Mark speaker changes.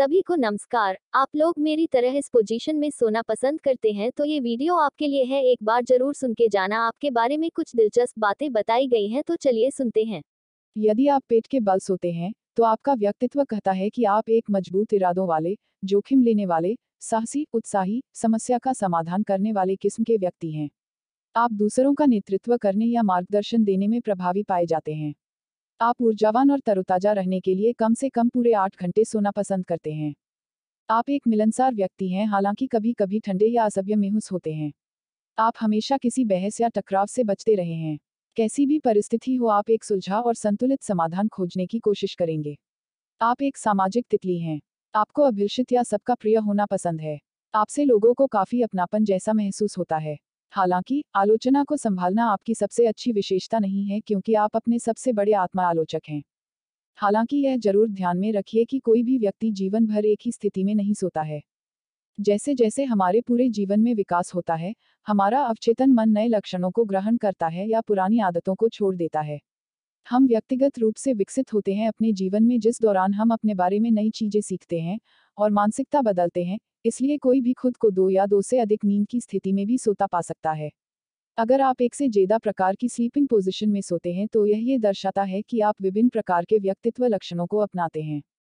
Speaker 1: सभी को नमस्कार आप लोग मेरी तरह इस पोजीशन में सोना पसंद करते हैं तो ये वीडियो आपके लिए है एक बार जरूर सुन के जाना आपके बारे में कुछ दिलचस्प बातें बताई गई हैं तो चलिए सुनते हैं
Speaker 2: यदि आप पेट के बल सोते हैं तो आपका व्यक्तित्व कहता है कि आप एक मजबूत इरादों वाले जोखिम लेने वाले साहसी उत्साही समस्या का समाधान करने वाले किस्म के व्यक्ति हैं आप दूसरों का नेतृत्व करने या मार्गदर्शन देने में प्रभावी पाए जाते हैं आप ऊर्जावान और तरोताजा रहने के लिए कम से कम पूरे आठ घंटे सोना पसंद करते हैं आप एक मिलनसार व्यक्ति हैं हालांकि कभी कभी ठंडे या असभ्य मेहूस होते हैं आप हमेशा किसी बहस या टकराव से बचते रहे हैं कैसी भी परिस्थिति हो आप एक सुलझा और संतुलित समाधान खोजने की कोशिश करेंगे आप एक सामाजिक तितली हैं आपको अभिलषित या सबका प्रिय होना पसंद है आपसे लोगों को काफी अपनापन जैसा महसूस होता है हालांकि आलोचना को संभालना आपकी सबसे अच्छी विशेषता नहीं है क्योंकि आप अपने सबसे बड़े आत्मा आलोचक हैं हालांकि यह जरूर ध्यान में रखिए कि कोई भी व्यक्ति जीवन भर एक ही स्थिति में नहीं सोता है जैसे जैसे हमारे पूरे जीवन में विकास होता है हमारा अवचेतन मन नए लक्षणों को ग्रहण करता है या पुरानी आदतों को छोड़ देता है हम व्यक्तिगत रूप से विकसित होते हैं अपने जीवन में जिस दौरान हम अपने बारे में नई चीजें सीखते हैं और मानसिकता बदलते हैं इसलिए कोई भी खुद को दो या दो से अधिक नींद की स्थिति में भी सोता पा सकता है अगर आप एक से ज्यादा प्रकार की स्लीपिंग पोजिशन में सोते हैं तो यह ये दर्शाता है कि आप विभिन्न प्रकार के व्यक्तित्व लक्षणों को अपनाते हैं